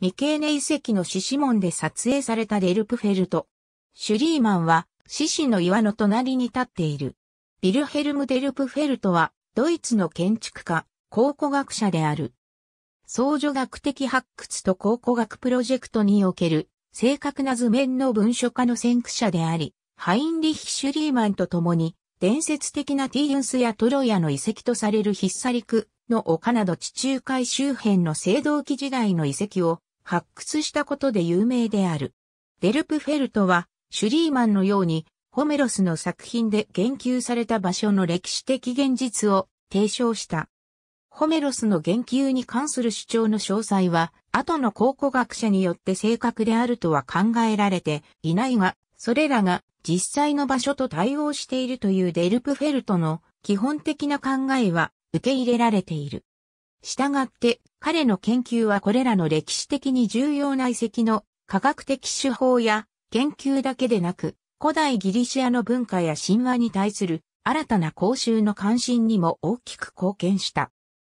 ミケーネ遺跡の獅子門で撮影されたデルプフェルト。シュリーマンは獅子の岩の隣に立っている。ビルヘルム・デルプフェルトはドイツの建築家、考古学者である。創助学的発掘と考古学プロジェクトにおける正確な図面の文書化の先駆者であり、ハインリヒ・シュリーマンと共に伝説的なティーンスやトロヤの遺跡とされるヒッサリクの丘など地中海周辺の青銅器時代の遺跡を発掘したことで有名である。デルプフェルトは、シュリーマンのように、ホメロスの作品で言及された場所の歴史的現実を提唱した。ホメロスの言及に関する主張の詳細は、後の考古学者によって正確であるとは考えられていないが、それらが実際の場所と対応しているというデルプフェルトの基本的な考えは受け入れられている。したがって彼の研究はこれらの歴史的に重要な遺跡の科学的手法や研究だけでなく、古代ギリシアの文化や神話に対する新たな公衆の関心にも大きく貢献した。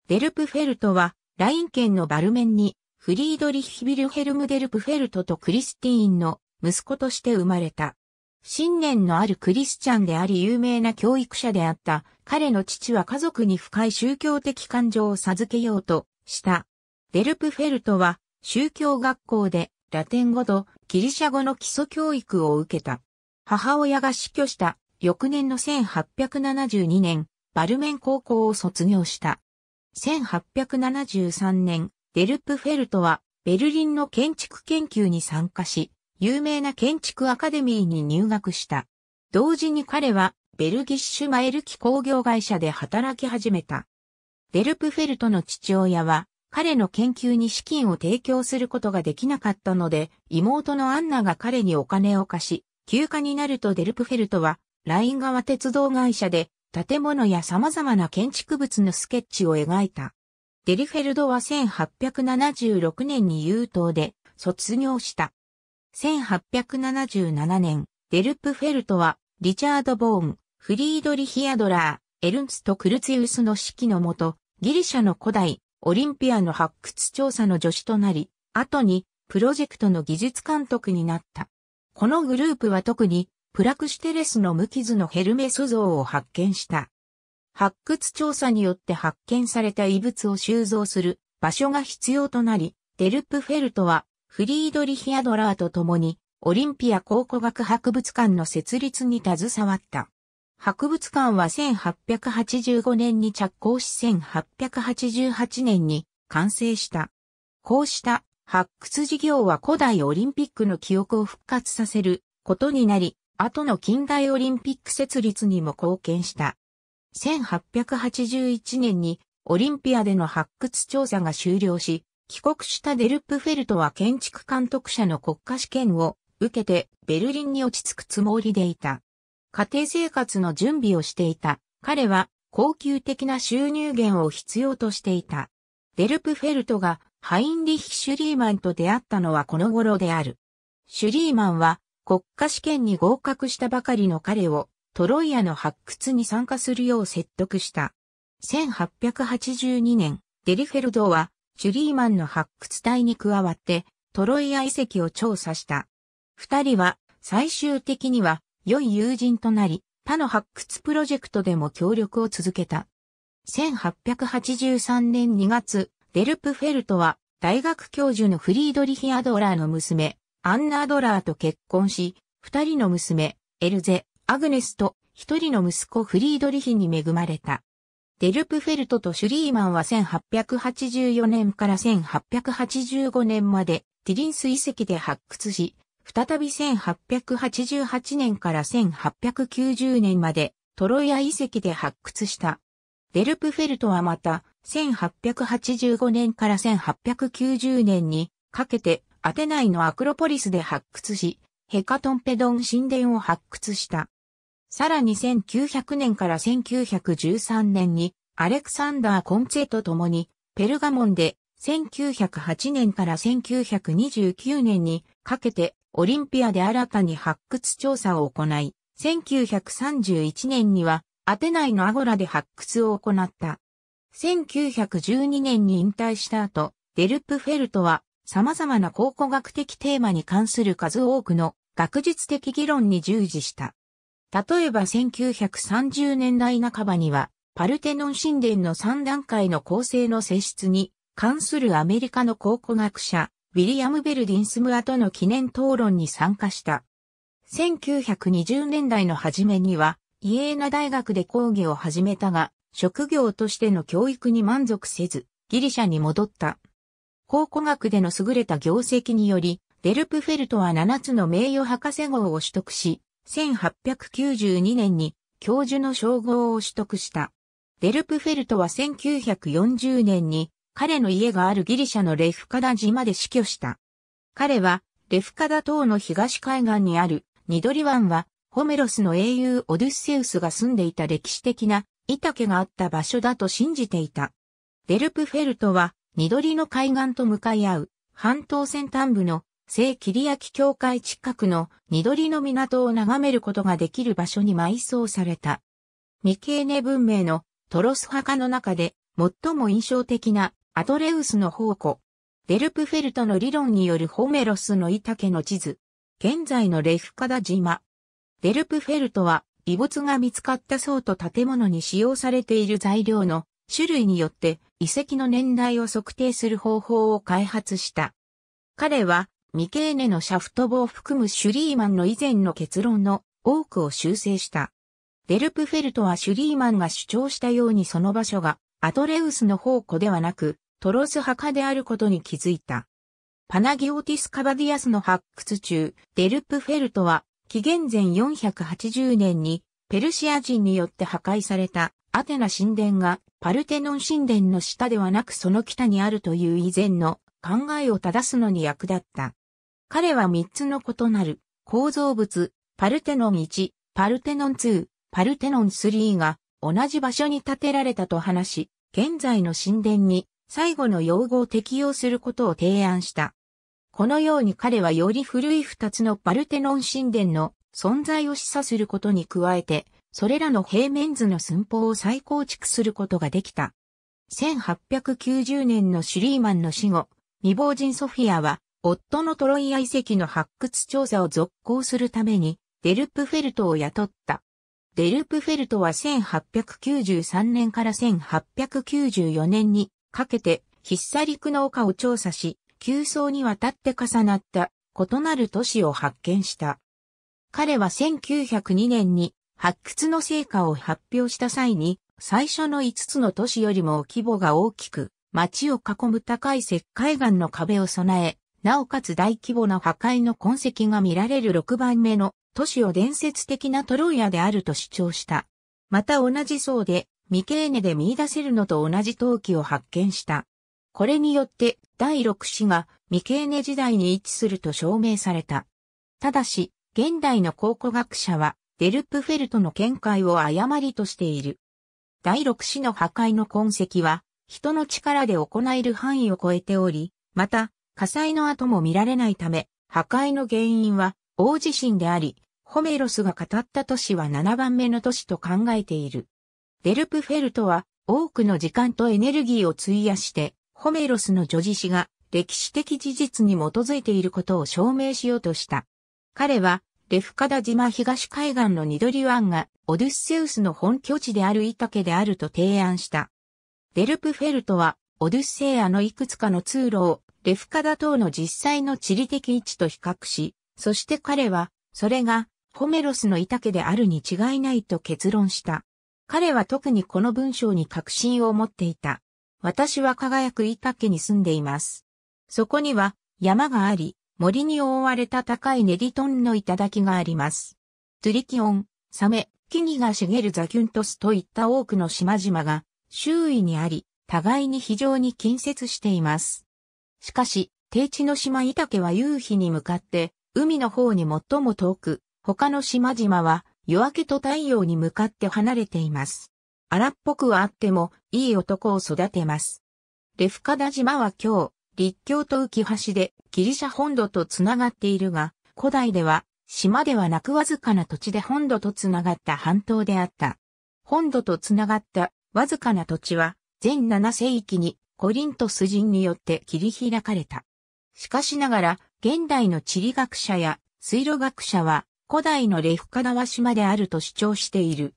デルプフェルトは、ライン県のバルメンに、フリードリヒ・ビルヘルム・デルプフェルトとクリスティーンの息子として生まれた。信念のあるクリスチャンであり有名な教育者であった彼の父は家族に深い宗教的感情を授けようとした。デルプフェルトは宗教学校でラテン語とギリシャ語の基礎教育を受けた。母親が死去した翌年の1872年、バルメン高校を卒業した。1873年、デルプフェルトはベルリンの建築研究に参加し、有名な建築アカデミーに入学した。同時に彼はベルギッシュマエルキ工業会社で働き始めた。デルプフェルトの父親は、彼の研究に資金を提供することができなかったので、妹のアンナが彼にお金を貸し、休暇になるとデルプフェルトは、ライン川鉄道会社で、建物や様々な建築物のスケッチを描いた。デルフェルドは1876年に優等で卒業した。1877年、デルプフェルトは、リチャード・ボーン、フリードリヒ・アドラー、エルンスト・クルツィウスの指揮のもと、ギリシャの古代、オリンピアの発掘調査の助手となり、後に、プロジェクトの技術監督になった。このグループは特に、プラクシテレスの無傷のヘルメス像を発見した。発掘調査によって発見された遺物を収蔵する場所が必要となり、デルプフェルトはフリードリヒアドラーと共にオリンピア考古学博物館の設立に携わった。博物館は1885年に着工し1888年に完成した。こうした発掘事業は古代オリンピックの記憶を復活させることになり、後の近代オリンピック設立にも貢献した。1881年にオリンピアでの発掘調査が終了し、帰国したデルプフェルトは建築監督者の国家試験を受けてベルリンに落ち着くつもりでいた。家庭生活の準備をしていた。彼は高級的な収入源を必要としていた。デルプフェルトがハインリヒ・シュリーマンと出会ったのはこの頃である。シュリーマンは国家試験に合格したばかりの彼をトロイアの発掘に参加するよう説得した。1882年、デリフェルドはシュリーマンの発掘隊に加わってトロイア遺跡を調査した。二人は最終的には良い友人となり、他の発掘プロジェクトでも協力を続けた。1883年2月、デルプフェルトは大学教授のフリードリヒ・アドラーの娘、アンナ・アドラーと結婚し、二人の娘、エルゼ、アグネスと一人の息子フリードリヒに恵まれた。デルプフェルトとシュリーマンは1884年から1885年までティリンス遺跡で発掘し、再び1888年から1890年までトロイア遺跡で発掘した。デルプフェルトはまた1885年から1890年にかけてアテナイのアクロポリスで発掘し、ヘカトンペドン神殿を発掘した。さらに1900年から1913年にアレクサンダー・コンツェと共にペルガモンで1908年から1929年にかけてオリンピアで新たに発掘調査を行い、1931年にはアテナイのアゴラで発掘を行った。1912年に引退した後、デルプフェルトは様々な考古学的テーマに関する数多くの学術的議論に従事した。例えば1930年代半ばには、パルテノン神殿の3段階の構成の性質に関するアメリカの考古学者、ウィリアム・ベルディンスムアとの記念討論に参加した。1920年代の初めには、イエーナ大学で講義を始めたが、職業としての教育に満足せず、ギリシャに戻った。考古学での優れた業績により、デルプフェルトは7つの名誉博士号を取得し、1892年に教授の称号を取得した。デルプフェルトは1940年に彼の家があるギリシャのレフカダ島で死去した。彼は、レフカダ島の東海岸にあるニドリ湾は、ホメロスの英雄オデュッセウスが住んでいた歴史的なイタケがあった場所だと信じていた。デルプフェルトは、ニドリの海岸と向かい合う、半島先端部の聖キリアキ教会近くのニドリの港を眺めることができる場所に埋葬された。未経年文明のトロス墓の中で最も印象的なアトレウスの宝庫、デルプフェルトの理論によるホメロスのいたけの地図、現在のレフカダ島。デルプフェルトは、遺物が見つかった層と建物に使用されている材料の種類によって遺跡の年代を測定する方法を開発した。彼は、未経年のシャフトボを含むシュリーマンの以前の結論の多くを修正した。デルプフェルトはシュリーマンが主張したようにその場所がアトレウスの宝庫ではなく、トロス墓であることに気づいた。パナギオティス・カバディアスの発掘中、デルプフェルトは、紀元前480年に、ペルシア人によって破壊された、アテナ神殿が、パルテノン神殿の下ではなくその北にあるという以前の考えを正すのに役立った。彼は3つの異なる構造物、パルテノン1、パルテノン2、パルテノン3が同じ場所に建てられたと話し、現在の神殿に最後の用語を適用することを提案した。このように彼はより古い二つのパルテノン神殿の存在を示唆することに加えて、それらの平面図の寸法を再構築することができた。1890年のシュリーマンの死後、未亡人ソフィアは、夫のトロイア遺跡の発掘調査を続行するために、デルプフェルトを雇った。デルプフェルトは1893年から1894年にかけて筆砂陸農家を調査し、急層にわたって重なった異なる都市を発見した。彼は1902年に発掘の成果を発表した際に、最初の5つの都市よりも規模が大きく、街を囲む高い石灰岩の壁を備え、なおかつ大規模な破壊の痕跡が見られる6番目の都市を伝説的なトロイアであると主張した。また同じ層で、ミケーネで見出せるのと同じ陶器を発見した。これによって第六子がミケーネ時代に位置すると証明された。ただし、現代の考古学者はデルプフェルトの見解を誤りとしている。第6子の破壊の痕跡は人の力で行える範囲を超えており、また火災の後も見られないため、破壊の原因は大地震であり、ホメロスが語った都市は7番目の都市と考えている。デルプフェルトは多くの時間とエネルギーを費やして、ホメロスの叙事詩が歴史的事実に基づいていることを証明しようとした。彼は、レフカダ島東海岸のニドリ湾がオデュッセウスの本拠地であるイタケであると提案した。デルプフェルトは、オデュッセイアのいくつかの通路をレフカダ島の実際の地理的位置と比較し、そして彼は、それがホメロスのいたけであるに違いないと結論した。彼は特にこの文章に確信を持っていた。私は輝くイタケに住んでいます。そこには山があり、森に覆われた高いネディトンの頂があります。トゥリキオン、サメ、木々が茂るザキュントスといった多くの島々が周囲にあり、互いに非常に近接しています。しかし、低地の島イタケは夕日に向かって、海の方に最も遠く、他の島々は夜明けと太陽に向かって離れています。荒っぽくはあってもいい男を育てます。レフカダ島は今日、立教と浮橋でギリシャ本土とつながっているが、古代では島ではなくわずかな土地で本土とつながった半島であった。本土とつながったわずかな土地は全7世紀にコリントス人によって切り開かれた。しかしながら現代の地理学者や水路学者は古代のレフカワ島であると主張している。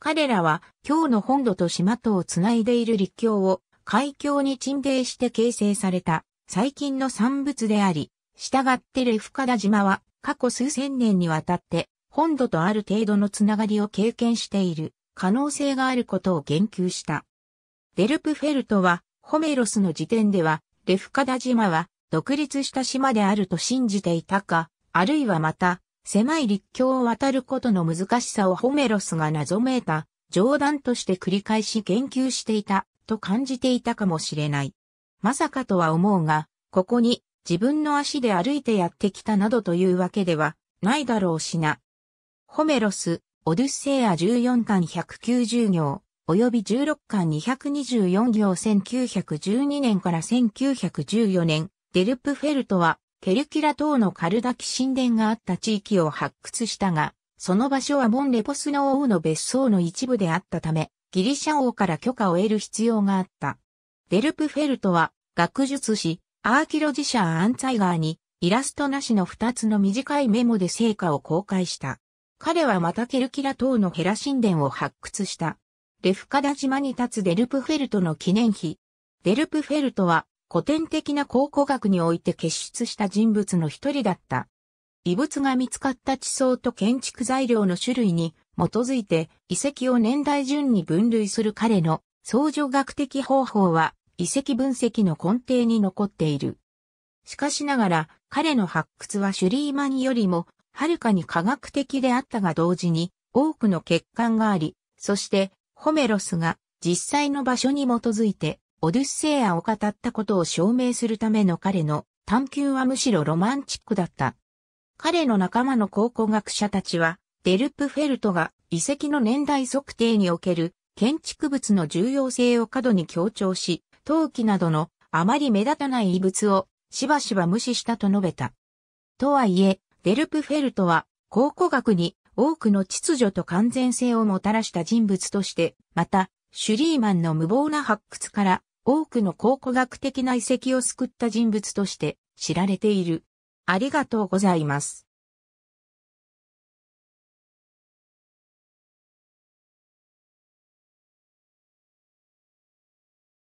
彼らは、今日の本土と島とをつないでいる陸橋を、海峡に沈泥して形成された、最近の産物であり、従ってレフカダ島は、過去数千年にわたって、本土とある程度のつながりを経験している、可能性があることを言及した。デルプフェルトは、ホメロスの時点では、レフカダ島は、独立した島であると信じていたか、あるいはまた、狭い陸橋を渡ることの難しさをホメロスが謎めいた、冗談として繰り返し言及していた、と感じていたかもしれない。まさかとは思うが、ここに自分の足で歩いてやってきたなどというわけではないだろうしな。ホメロス、オデュッセイア14巻190行、及び16巻224行1912年から1914年、デルプフェルトはケルキラ島のカルダキ神殿があった地域を発掘したが、その場所はモンレポスの王の別荘の一部であったため、ギリシャ王から許可を得る必要があった。デルプフェルトは学術誌、アーキロジシャー・アンツァイガーにイラストなしの二つの短いメモで成果を公開した。彼はまたケルキラ島のヘラ神殿を発掘した。レフカダ島に立つデルプフェルトの記念碑。デルプフェルトは古典的な考古学において傑出した人物の一人だった。遺物が見つかった地層と建築材料の種類に基づいて遺跡を年代順に分類する彼の相乗学的方法は遺跡分析の根底に残っている。しかしながら彼の発掘はシュリーマンよりもはるかに科学的であったが同時に多くの欠陥があり、そしてホメロスが実際の場所に基づいてオデュッセイアを語ったことを証明するための彼の探求はむしろロマンチックだった。彼の仲間の考古学者たちは、デルプフェルトが遺跡の年代測定における建築物の重要性を過度に強調し、陶器などのあまり目立たない遺物をしばしば無視したと述べた。とはいえ、デルプフェルトは考古学に多くの秩序と完全性をもたらした人物として、また、シュリーマンの無謀な発掘から多くの考古学的な遺跡を救った人物として知られている。ありがとうございます。